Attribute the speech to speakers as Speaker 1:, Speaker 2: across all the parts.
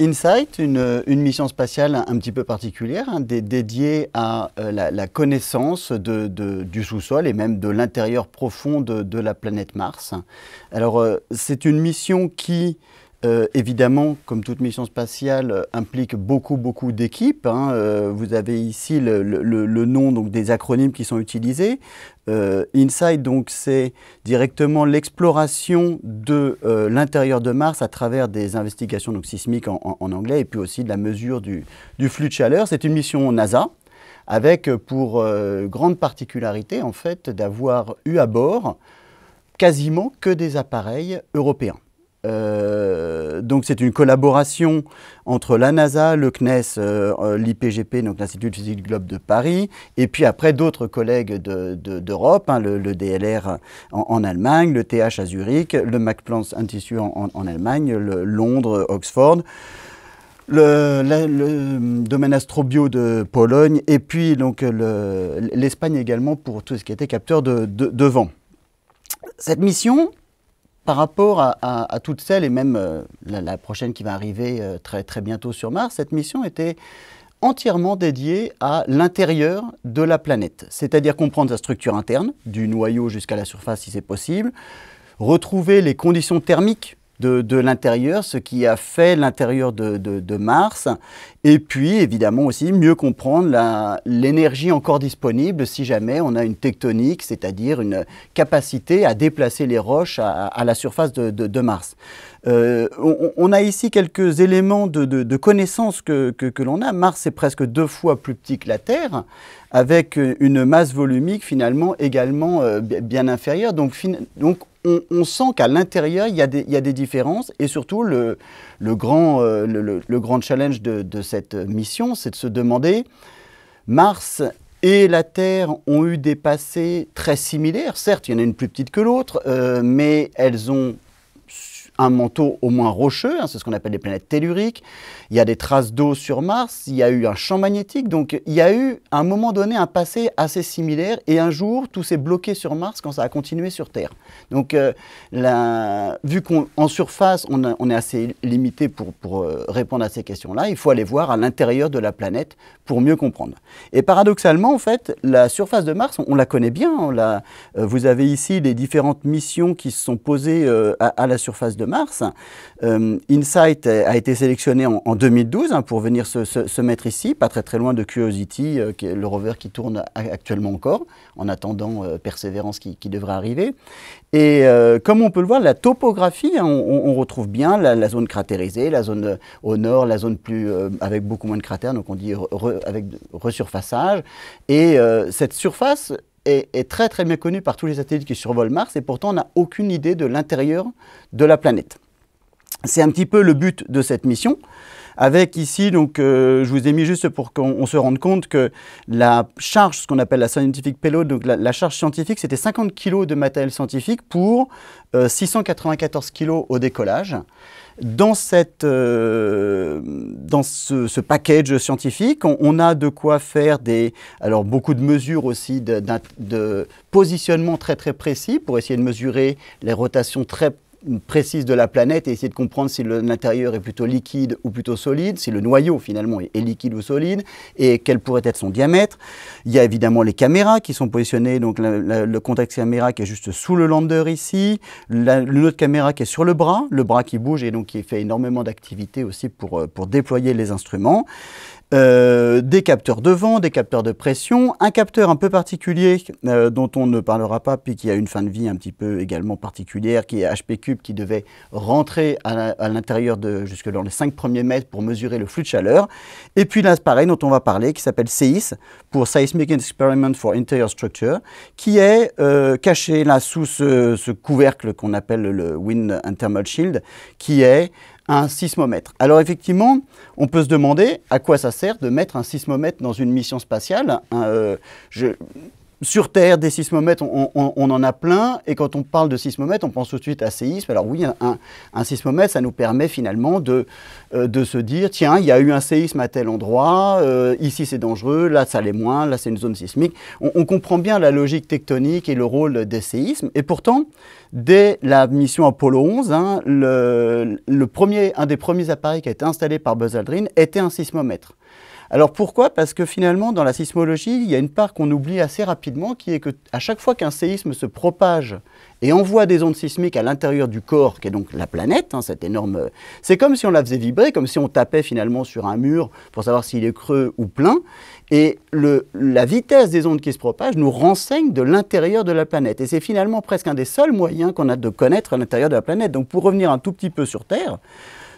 Speaker 1: Insight, une, mission spatiale un petit peu particulière, hein, dédiée à euh, la, connaissance de, du sous-sol et même de l'intérieur profond de, la planète Mars. Alors, euh, c'est une mission qui euh, évidemment, comme toute mission spatiale, euh, implique beaucoup, beaucoup d'équipes. Hein. Euh, vous avez ici le, nom donc, des acronymes qui sont utilisés. InSight, donc, c'est directement l'exploration de l'intérieur de Mars à travers des investigations sismiques en, anglais et puis aussi de la mesure du, du flux de chaleur. C'est une mission NASA avec pour grande particularité, en fait, d'avoir eu à bord quasiment que des appareils européens. Euh, donc c'est une collaboration entre la NASA, le CNES, euh, euh, l'IPGP, donc l'Institut de physique du globe de Paris, et puis après d'autres collègues d'Europe, hein, le, DLR en, Allemagne, le TH à Zurich, le Max Planck en, en, Allemagne, le Londres, Oxford. Le, domaine astrobio de Pologne et puis donc l'Espagne également pour tout ce qui était capteur de vent. Cette mission, par rapport à, toutes celles, et même euh, la, prochaine qui va arriver euh, très, très bientôt sur Mars, cette mission était entièrement dédiée à l'intérieur de la planète, c'est-à-dire comprendre sa structure interne, du noyau jusqu'à la surface si c'est possible, retrouver les conditions thermiques de, l'intérieur, ce qui a fait l'intérieur de, Mars, et puis évidemment aussi mieux comprendre l'énergie encore disponible si jamais on a une tectonique, c'est-à-dire une capacité à déplacer les roches à la surface de Mars. Euh, on, a ici quelques éléments de, de, connaissances que, l'on a. Mars est presque deux fois plus petit que la Terre, avec une masse volumique finalement également euh, bien inférieure. Donc, on, sent qu'à l'intérieur, il, y a des différences. Et surtout, le, euh, grand, challenge de, cette mission, c'est de se demander, Mars et la Terre ont eu des passés très similaires. Certes, il y en a une plus petite que l'autre, mais elles ont un manteau au moins rocheux, hein, c'est ce qu'on appelle des planètes telluriques, il y a des traces d'eau sur Mars, il y a eu un champ magnétique, donc il y a eu à un moment donné un passé assez similaire, et un jour tout s'est bloqué sur Mars quand ça a continué sur Terre. Donc euh, vu qu'en surface on, est assez limité pour, euh, répondre à ces questions-là, il faut aller voir à l'intérieur de la planète pour mieux comprendre. Et paradoxalement, en fait, la surface de Mars, on, la connaît bien, hein, euh, vous avez ici les différentes missions qui se sont posées à, à la surface de mars. Euh, Insight a été sélectionné en, 2012 hein, pour venir se, mettre ici, pas très très loin de Curiosity, euh, qui est le rover qui tourne actuellement encore, en attendant euh, Perseverance Persévérance qui, devrait arriver. Et comme on peut le voir, la topographie, hein, on, retrouve bien la, zone cratérisée, la zone au nord, la zone plus avec beaucoup moins de cratères, donc on dit avec resurfaçage. Et cette surface est, très très bien connu par tous les satellites qui survolent Mars et pourtant on n'a aucune idée de l'intérieur de la planète. C'est un petit peu le but de cette mission. Avec ici, donc, euh, je vous ai mis juste pour qu'on se rende compte que la charge, ce qu'on appelle la scientific payload, donc la, charge scientifique, c'était 50 kg de matériel scientifique pour 694 euh, kg au décollage. Dans, cette, euh, dans ce, package scientifique, on, a de quoi faire des, alors beaucoup de mesures aussi de, de positionnement très très précis pour essayer de mesurer les rotations très précise de la planète et essayer de comprendre si l'intérieur est plutôt liquide ou plutôt solide, si le noyau finalement est, liquide ou solide, et quel pourrait être son diamètre. Il y a évidemment les caméras qui sont positionnées, donc le contexte caméra qui est juste sous le lander ici, l'autre caméra qui est sur le bras, le bras qui bouge et donc qui fait énormément d'activité aussi pour, euh, pour déployer les instruments. Euh, des capteurs de vent, des capteurs de pression, un capteur un peu particulier euh, dont on ne parlera pas, puis qui a une fin de vie un petit peu également particulière, qui est HP Cube, qui devait rentrer à l'intérieur de jusque dans les 5 premiers mètres pour mesurer le flux de chaleur. Et puis l'appareil dont on va parler, qui s'appelle SEIS, pour Seismic Experiment for Interior Structure, qui est euh, caché là sous ce, ce couvercle qu'on appelle le Wind Thermal Shield, qui est un sismomètre. Alors effectivement, on peut se demander à quoi ça sert de mettre un sismomètre dans une mission spatiale. Hein, euh, sur Terre, des sismomètres, on, en a plein. Et quand on parle de sismomètre, on pense tout de suite à séisme. Alors oui, un, sismomètre, ça nous permet finalement euh, de, se dire, tiens, il y a eu un séisme à tel endroit, euh, ici c'est dangereux, là ça l'est moins, là c'est une zone sismique. On, comprend bien la logique tectonique et le rôle des séismes. Et pourtant, dès la mission Apollo 11, hein, un des premiers appareils qui a été installé par Buzz Aldrin était un sismomètre. Alors pourquoi Parce que finalement, dans la sismologie, il y a une part qu'on oublie assez rapidement, qui est que à chaque fois qu'un séisme se propage et envoie des ondes sismiques à l'intérieur du corps, qui est donc la planète, hein, énorme. C'est comme si on la faisait vibrer, comme si on tapait finalement sur un mur pour savoir s'il est creux ou plein. Et la vitesse des ondes qui se propagent nous renseigne de l'intérieur de la planète. Et c'est finalement presque un des seuls moyens qu'on a de connaître l'intérieur de la planète. Donc pour revenir un tout petit peu sur Terre,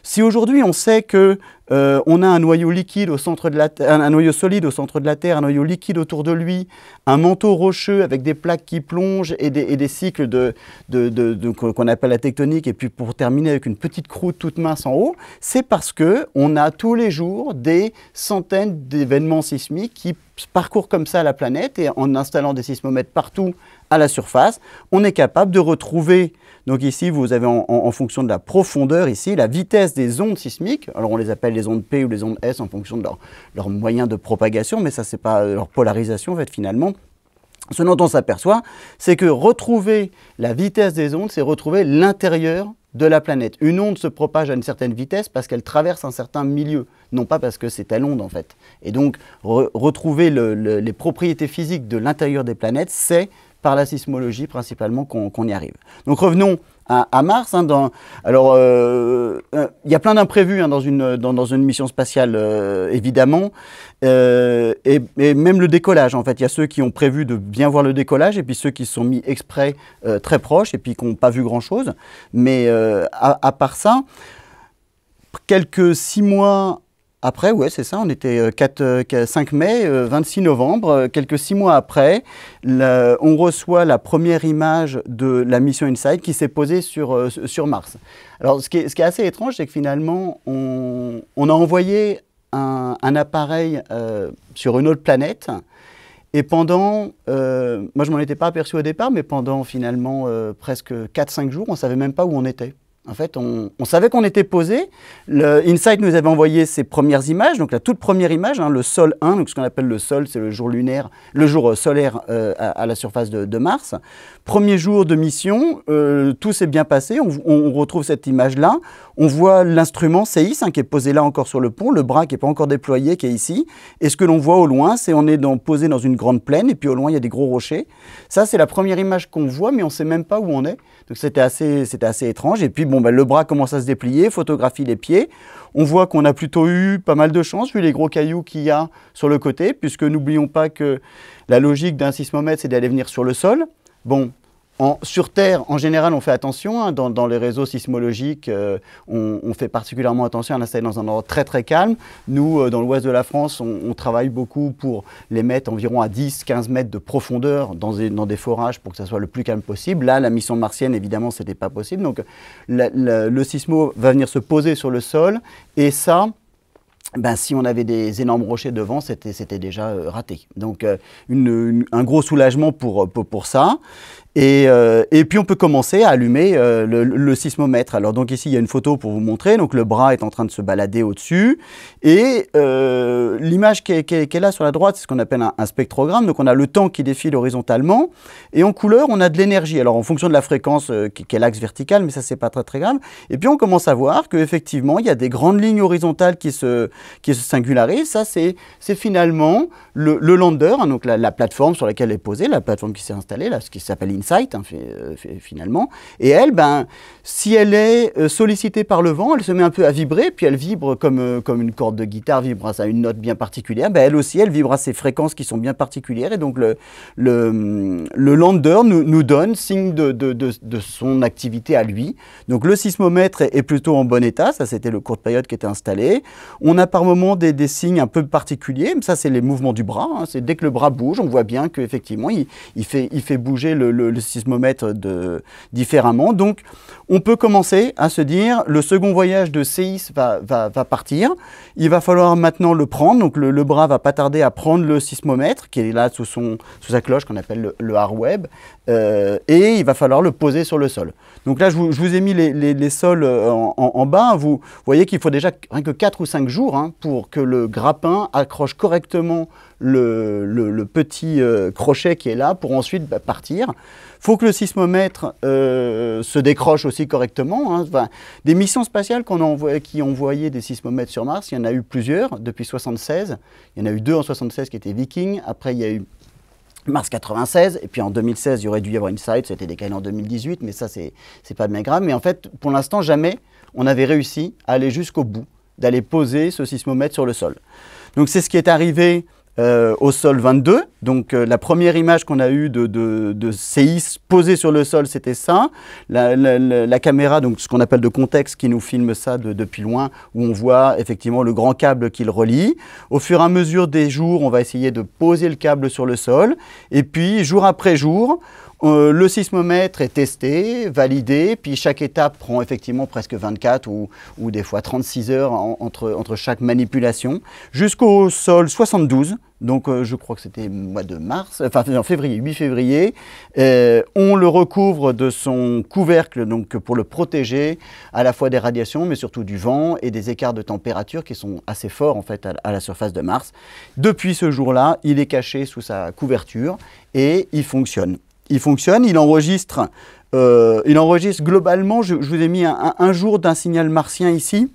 Speaker 1: si aujourd'hui on sait que euh, on a un noyau liquide au centre de la noyau solide au centre de la Terre, un noyau liquide autour de lui, un manteau rocheux avec des plaques qui plongent et des, cycles qu'on appelle la tectonique, et puis pour terminer avec une petite croûte toute mince en haut, c'est parce que on a tous les jours des centaines d'événements sismiques qui parcourent comme ça la planète et en installant des sismomètres partout à la surface, on est capable de retrouver, donc ici vous avez en, fonction de la profondeur ici, la vitesse des ondes sismiques, alors on les appelle les ondes P ou les ondes S en fonction de leur, moyen de propagation, mais ça c'est pas euh, leur polarisation en fait finalement, ce dont on s'aperçoit, c'est que retrouver la vitesse des ondes, c'est retrouver l'intérieur de la planète. Une onde se propage à une certaine vitesse parce qu'elle traverse un certain milieu, non pas parce que c'est à l'onde en fait. Et donc, retrouver les propriétés physiques de l'intérieur des planètes, c'est par la sismologie principalement qu'on y arrive. Donc revenons à, Mars. Hein, dans, alors euh, euh, il y a plein d'imprévus hein, dans, une, mission spatiale euh, évidemment, et, même le décollage en fait. Il y a ceux qui ont prévu de bien voir le décollage et puis ceux qui se sont mis exprès très proches et puis qui n'ont pas vu grand chose. Mais à, à part ça quelques six mois après, ouais, c'est ça, on était 5 euh, euh, mai, 26 euh, novembre, quelques six mois après, on reçoit la première image de la mission InSight qui s'est posée sur, Mars. Alors, ce qui est, assez étrange, c'est que finalement, on, a envoyé un, appareil sur une autre planète. Et pendant, moi je m'en étais pas aperçu au départ, mais pendant finalement presque 4-5 jours, on ne savait même pas où on était. En fait, on, savait qu'on était posé. Le Insight nous avait envoyé ses premières images, donc la toute première image, hein, le Sol 1, donc ce qu'on appelle le Sol, c'est le jour lunaire, le jour euh, solaire euh, à, la surface de, Mars. Premier jour de mission, euh, tout s'est bien passé. On, retrouve cette image-là. On voit l'instrument CIS hein, qui est posé là encore sur le pont, le bras qui n'est pas encore déployé, qui est ici. Et ce que l'on voit au loin, c'est on est dans, posé dans une grande plaine, et puis au loin il y a des gros rochers. Ça, c'est la première image qu'on voit, mais on ne sait même pas où on est. Donc c'était assez, c'était assez étrange. Et puis bon ben, le bras commence à se déplier, photographie les pieds. On voit qu'on a plutôt eu pas mal de chance, vu les gros cailloux qu'il y a sur le côté, puisque n'oublions pas que la logique d'un sismomètre, c'est d'aller venir sur le sol. Bon, sur Terre, en général, on fait attention. Hein. dans, les réseaux sismologiques, euh, on, fait particulièrement attention à l'installer dans un endroit très très calme. Nous, euh, dans l'ouest de la France, on, travaille beaucoup pour les mettre environ à 10-15 mètres de profondeur dans des, dans des, forages pour que ça soit le plus calme possible. Là, la mission martienne, évidemment, ce n'était pas possible. Donc, le sismo va venir se poser sur le sol et ça, ben, si on avait des énormes rochers devant, c'était déjà euh, raté. Donc un gros soulagement pour, pour ça. Euh, et, puis on peut commencer à allumer euh, le, sismomètre. Alors donc ici il y a une photo pour vous montrer. Donc le bras est en train de se balader au-dessus. Et euh, l'image qui est, là sur la droite, c'est ce qu'on appelle un, spectrogramme. Donc on a le temps qui défile horizontalement. Et en couleur, on a de l'énergie. Alors en fonction de la fréquence qui, est l'axe vertical, mais ça c'est pas très très grave. Et puis on commence à voir qu'effectivement il y a des grandes lignes horizontales qui se, qui se singularisent. Ça c'est finalement le, lander, hein, donc la, plateforme sur laquelle est posée, la plateforme qui s'est installée, là, ce qui s'appelle site hein, euh, finalement. Et elle, ben, si elle est euh, sollicitée par le vent, elle se met un peu à vibrer, puis elle vibre comme, euh, comme une corde de guitare vibre à une note bien particulière. Ben, elle aussi, elle vibre à ces fréquences qui sont bien particulières. Et donc, le, le, le lander nous, nous, donne signe de, de, de, son activité à lui. Donc, le sismomètre est, plutôt en bon état. Ça, c'était le court période qui était installé. On a par moments des, des signes un peu particuliers. ça, c'est les mouvements du bras. Hein. C'est dès que le bras bouge, on voit bien qu'effectivement, il, il, fait, il fait bouger le le sismomètre de, différemment. Donc, on peut commencer à se dire, le second voyage de séisme va, va, partir. Il va falloir maintenant le prendre. Donc, le, bras va pas tarder à prendre le sismomètre, qui est là sous, son, sous sa cloche qu'on appelle le, hard web euh, et il va falloir le poser sur le sol. Donc là, je vous, ai mis les, sols euh, en, bas. Vous voyez qu'il faut déjà rien que 4 ou 5 jours hein, pour que le grappin accroche correctement le, petit euh, crochet qui est là pour ensuite bah, partir. Il faut que le sismomètre euh, se décroche aussi correctement. Hein. des missions spatiales qui ont envoyé des sismomètres sur Mars, il y en a eu plusieurs depuis 1976. Il y en a eu deux en 1976 qui étaient vikings. Après, il y a eu mars 96, et puis en 2016, il y aurait dû y avoir une side. ça a été décalé en 2018, mais ça, c'est pas bien grave. Mais en fait, pour l'instant, jamais on avait réussi à aller jusqu'au bout, d'aller poser ce sismomètre sur le sol. Donc c'est ce qui est arrivé euh, au sol 22. Donc euh, la première image qu'on a eue de, de, de séisme posé sur le sol, c'était ça. La, la, la, caméra, donc ce qu'on appelle de contexte, qui nous filme ça de, depuis loin, où on voit effectivement le grand câble qu'il relie. Au fur et à mesure des jours, on va essayer de poser le câble sur le sol. Et puis jour après jour, euh, le sismomètre est testé, validé, puis chaque étape prend effectivement presque 24 ou, ou des fois 36 heures entre, entre chaque manipulation, jusqu'au sol 72. Donc euh, je crois que c'était mois de mars, enfin en février, 8 février. Euh, on le recouvre de son couvercle donc pour le protéger à la fois des radiations, mais surtout du vent et des écarts de température qui sont assez forts en fait à la surface de Mars. Depuis ce jour-là, il est caché sous sa couverture et il fonctionne il fonctionne, il enregistre, euh, il enregistre globalement, je, vous ai mis un jour d'un signal martien ici,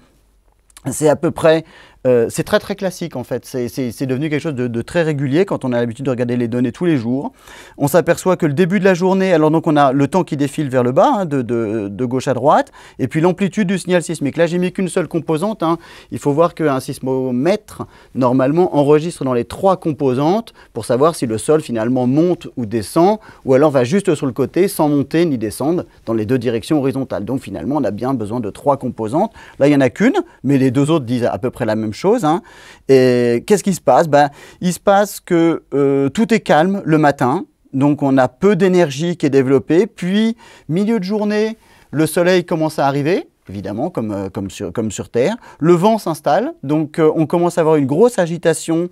Speaker 1: c'est à peu près euh, c'est très très classique en fait, c'est devenu quelque chose de, très régulier quand on a l'habitude de regarder les données tous les jours. On s'aperçoit que le début de la journée, alors donc on a le temps qui défile vers le bas, hein, de, de, gauche à droite, et puis l'amplitude du signal sismique. Là j'ai mis qu'une seule composante, hein. il faut voir qu'un sismomètre normalement enregistre dans les trois composantes pour savoir si le sol finalement monte ou descend, ou alors va juste sur le côté sans monter ni descendre dans les deux directions horizontales. Donc finalement on a bien besoin de trois composantes. Là il n'y en a qu'une, mais les deux autres disent à peu près la même chose. Hein. Et qu'est-ce qui se passe ben, Il se passe que euh, tout est calme le matin, donc on a peu d'énergie qui est développée, puis milieu de journée, le soleil commence à arriver, évidemment, comme, euh, comme, sur, comme sur Terre. Le vent s'installe, donc euh, on commence à avoir une grosse agitation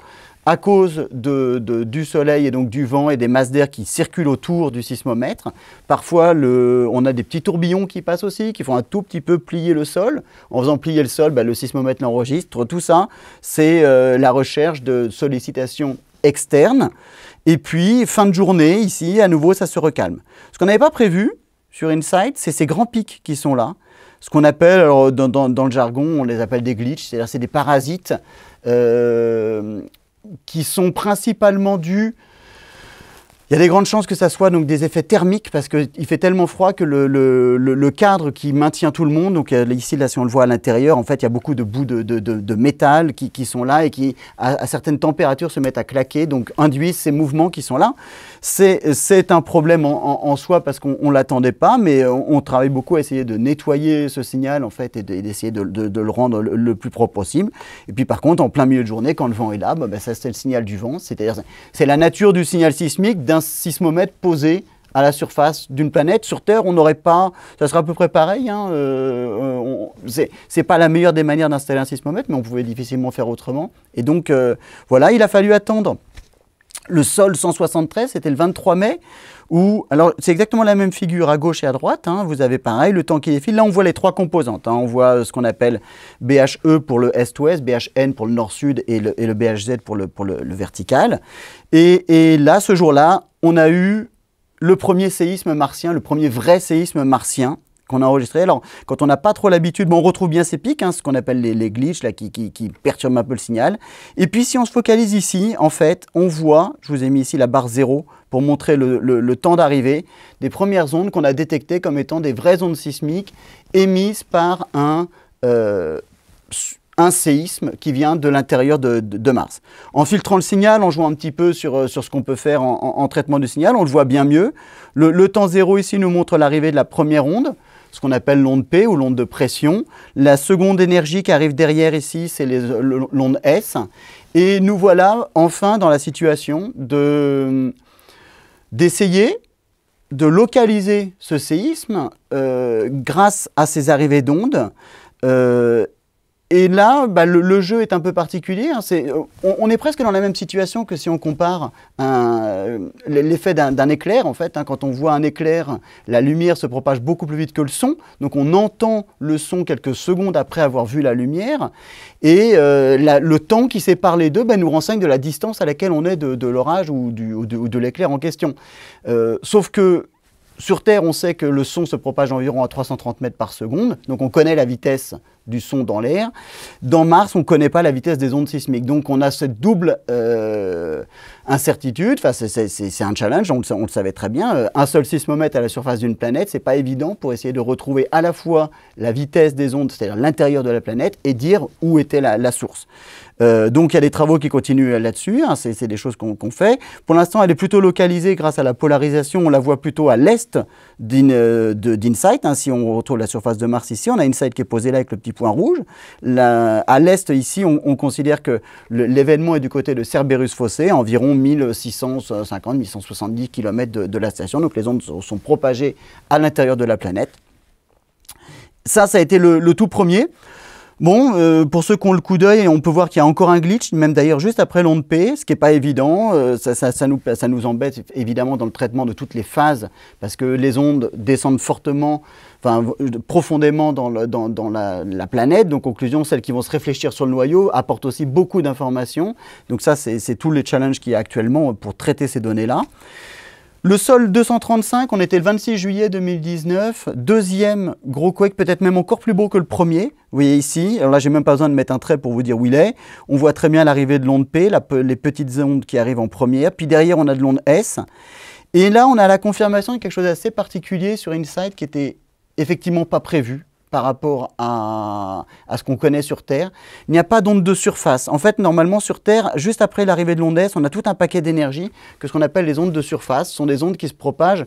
Speaker 1: à cause de, du soleil et donc du vent et des masses d'air qui circulent autour du sismomètre. Parfois, le, on a des petits tourbillons qui passent aussi, qui font un tout petit peu plier le sol. En faisant plier le sol, bah, le sismomètre l'enregistre. Tout ça, c'est euh, la recherche de sollicitations externes. Et puis, fin de journée, ici, à nouveau, ça se recalme. Ce qu'on n'avait pas prévu sur Insight, c'est ces grands pics qui sont là. Ce qu'on appelle, dans, le jargon, on les appelle des glitches, c'est-à-dire c'est des parasites. Euh, qui sont principalement dus il y a des grandes chances que ça soit donc des effets thermiques parce qu'il fait tellement froid que le, cadre qui maintient tout le monde, donc euh, ici là si on le voit à l'intérieur, en fait il y a beaucoup de bouts de, métal qui, sont là et qui à, certaines températures se mettent à claquer, donc induisent ces mouvements qui sont là. C'est un problème en, soi parce qu'on ne l'attendait pas, mais on, travaille beaucoup à essayer de nettoyer ce signal en fait et d'essayer de, le rendre le, plus propre possible. Et puis par contre, en plein milieu de journée, quand le vent est là, bah, bah, ça c'est le signal du vent, c'est-à-dire c'est la nature du signal sismique d'un sismomètre posé à la surface d'une planète. Sur Terre, on n'aurait pas. Ça serait à peu près pareil. Hein, euh, euh c'est pas la meilleure des manières d'installer un sismomètre, mais on pouvait difficilement faire autrement. Et donc, euh, voilà, il a fallu attendre le sol 173, c'était le 23 mai, où, alors c'est exactement la même figure à gauche et à droite, hein, vous avez pareil, le temps qui défile, là on voit les trois composantes, hein. on voit euh, ce qu'on appelle BHE pour le Est-Ouest, BHN pour le Nord-Sud et le, BHZ pour le, pour le, vertical. et là, ce jour-là, on a eu le premier séisme martien, le premier vrai séisme martien, qu'on a enregistré. Alors, quand on n'a pas trop l'habitude, on retrouve bien ces pics, hein, ce qu'on appelle les, les, glitches, là, qui, qui, perturbent un peu le signal. Et puis, si on se focalise ici, en fait, on voit, je vous ai mis ici la barre 0 pour montrer le, temps d'arrivée, des premières ondes qu'on a détectées comme étant des vraies ondes sismiques émises par un, euh, un séisme qui vient de l'intérieur de, Mars. En filtrant le signal, en jouant un petit peu sur, euh, ce qu'on peut faire en, traitement du signal, on le voit bien mieux. Le, le temps 0 ici nous montre l'arrivée de la première onde ce qu'on appelle l'onde P ou l'onde de pression. La seconde énergie qui arrive derrière ici, c'est l'onde S. Et nous voilà enfin dans la situation d'essayer de, localiser ce séisme euh, grâce à ces arrivées d'ondes euh, et là, bah, le, jeu est un peu particulier. Hein. on, est presque dans la même situation que si on compare l'effet d'un éclair. En fait, hein. quand on voit un éclair, la lumière se propage beaucoup plus vite que le son. Donc, on entend le son quelques secondes après avoir vu la lumière. Et euh, le temps qui sépare les deux bah, nous renseigne de la distance à laquelle on est de, l'orage ou, de, l'éclair en question. Euh, sauf que sur Terre, on sait que le son se propage environ à 330 mètres par seconde. Donc, on connaît la vitesse du son dans l'air. Dans Mars, on ne connaît pas la vitesse des ondes sismiques. Donc on a cette double euh, incertitude. Enfin, c'est un challenge, on le, savait très bien. Euh, un seul sismomètre à la surface d'une planète, ce n'est pas évident pour essayer de retrouver à la fois la vitesse des ondes, c'est-à-dire l'intérieur de la planète, et dire où était la, source. Euh, donc il y a des travaux qui continuent là-dessus, hein. c'est des choses qu'on fait. Pour l'instant, elle est plutôt localisée grâce à la polarisation, on la voit plutôt à l'est d'InSight. Hein. si on retrouve la surface de Mars ici, on a InSight qui est posée là avec le petit point rouge. à l'est, ici, on, considère que l'événement est du côté de Cerberus Fossé, environ 1650 170 km de, la station. Donc les ondes sont, propagées à l'intérieur de la planète. Ça, ça a été le tout premier. Bon, euh, pour ceux qui ont le coup d'œil, on peut voir qu'il y a encore un glitch, même d'ailleurs juste après l'onde P, ce qui n'est pas évident. Euh, ça, ça, nous, embête évidemment dans le traitement de toutes les phases, parce que les ondes descendent fortement enfin, profondément dans, la, planète. Donc, conclusion, celles qui vont se réfléchir sur le noyau apportent aussi beaucoup d'informations. Donc, ça, c'est tous les challenges qu'il y a actuellement pour traiter ces données-là. Le sol 235, on était le 26 juillet 2019, deuxième gros quake, peut-être même encore plus beau que le premier. Vous voyez ici, alors là j'ai même pas besoin de mettre un trait pour vous dire où il est. On voit très bien l'arrivée de l'onde P, les petites ondes qui arrivent en première, puis derrière on a de l'onde S. Et là on a la confirmation de quelque chose d'assez particulier sur Insight qui était effectivement pas prévu par rapport à, ce qu'on connaît sur Terre. Il n'y a pas d'ondes de surface. En fait, normalement, sur Terre, juste après l'arrivée de l'onde S, on a tout un paquet d'énergie que ce qu'on appelle les ondes de surface. Ce sont des ondes qui se propagent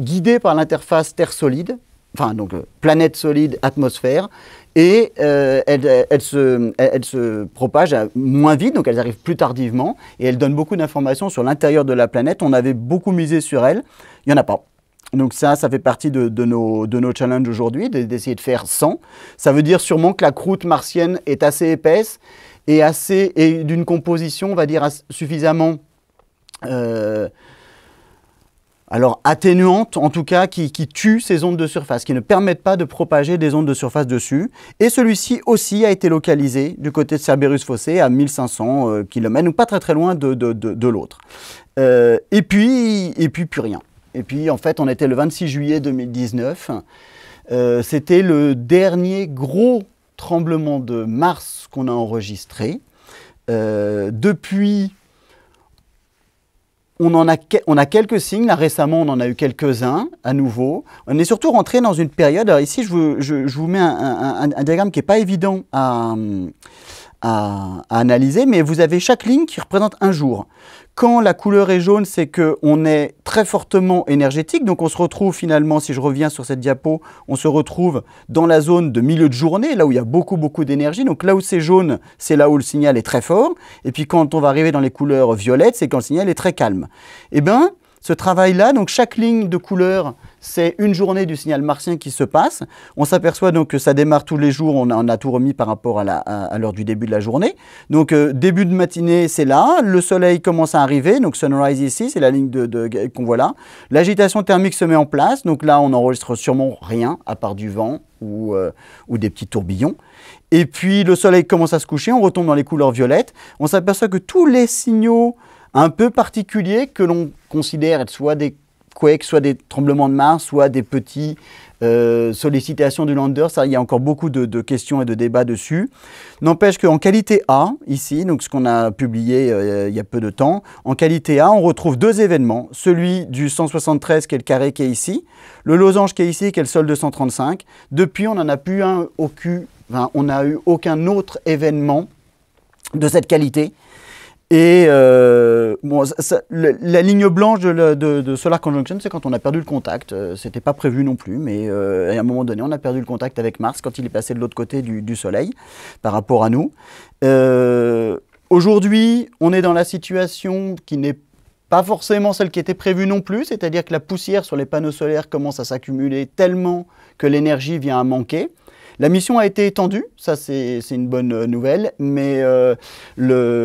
Speaker 1: guidées par l'interface Terre-solide, enfin, donc euh, planète solide, atmosphère, et euh, elles, se, elles, se, propagent moins vite, donc elles arrivent plus tardivement, et elles donnent beaucoup d'informations sur l'intérieur de la planète. On avait beaucoup misé sur elles, il n'y en a pas. Donc ça, ça fait partie de, nos, de nos challenges aujourd'hui, d'essayer de faire 100. Ça veut dire sûrement que la croûte martienne est assez épaisse et, et d'une composition, on va dire, suffisamment... Euh, alors atténuante en tout cas, qui, tue ces ondes de surface, qui ne permettent pas de propager des ondes de surface dessus. Et celui-ci aussi a été localisé du côté de Cerberus Fossé à 1500 km, donc pas très très loin de, de, l'autre. Euh, et, puis, et puis plus rien. Et puis en fait, on était le 26 juillet 2019. Euh, c'était le dernier gros tremblement de mars qu'on a enregistré. Euh, depuis, on, en a, on a quelques signes. Là, récemment, on en a eu quelques-uns à nouveau. On est surtout rentré dans une période. Alors ici, je vous, je, mets un, diagramme qui n'est pas évident à, analyser, mais vous avez chaque ligne qui représente un jour. Quand la couleur est jaune, c'est qu'on est très fortement énergétique. Donc on se retrouve finalement, si je reviens sur cette diapo, on se retrouve dans la zone de milieu de journée, là où il y a beaucoup, beaucoup d'énergie. Donc là où c'est jaune, c'est là où le signal est très fort. Et puis quand on va arriver dans les couleurs violettes, c'est quand le signal est très calme. Eh bien, ce travail-là, donc chaque ligne de couleur, c'est une journée du signal martien qui se passe. On s'aperçoit donc que ça démarre tous les jours, on a, a tout remis par rapport à, l'heure du début de la journée. Donc euh, début de matinée, c'est là, le soleil commence à arriver, donc sunrise ici, c'est la ligne de, qu'on voit là. L'agitation thermique se met en place, donc là on n'enregistre sûrement rien à part du vent ou, euh, ou des petits tourbillons. Et puis le soleil commence à se coucher, on retombe dans les couleurs violettes, on s'aperçoit que tous les signaux un peu particuliers que l'on considère être soit des quakes, soit des tremblements de mars, soit des petits euh, sollicitations du lander. Ça, il y a encore beaucoup de, questions et de débats dessus. N'empêche qu'en qualité A, ici, donc ce qu'on a publié euh, il y a peu de temps, en qualité A, on retrouve deux événements. Celui du 173, qui est le carré qui est ici, le losange qui est ici, qui est le sol 135. Depuis, on n'en a plus un au on n'a eu aucun autre événement de cette qualité. Et euh, la, ligne blanche de, de, Solar Conjunction, c'est quand on a perdu le contact. Euh, c'était pas prévu non plus, mais euh, à un moment donné, on a perdu le contact avec Mars quand il est passé de l'autre côté du, du, Soleil par rapport à nous. Aujourd'hui, on est dans la situation qui n'est pas forcément celle qui était prévue non plus, c'est-à-dire que la poussière sur les panneaux solaires commence à s'accumuler tellement que l'énergie vient à manquer. La mission a été étendue, ça c'est une bonne euh, nouvelle, mais euh,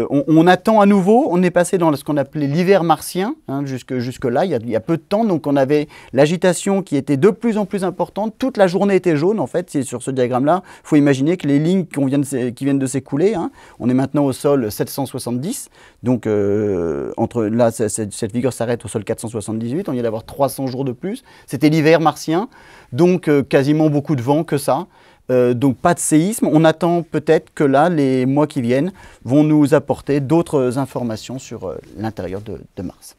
Speaker 1: on, attend à nouveau, on est passé dans ce qu'on appelait l'hiver martien, hein, jusque-là, il, y a peu de temps, donc on avait l'agitation qui était de plus en plus importante, toute la journée était jaune en fait, c'est sur ce diagramme-là, il faut imaginer que les lignes qui viennent de s'écouler, hein, on est maintenant au sol 770, donc euh, entre, là cette vigueur s'arrête au sol 478, on vient d'avoir 300 jours de plus, c'était l'hiver martien, donc quasiment beaucoup de vent que ça. Euh, donc pas de séisme. On attend peut-être que là, les mois qui viennent vont nous apporter d'autres informations sur euh, l'intérieur de Mars.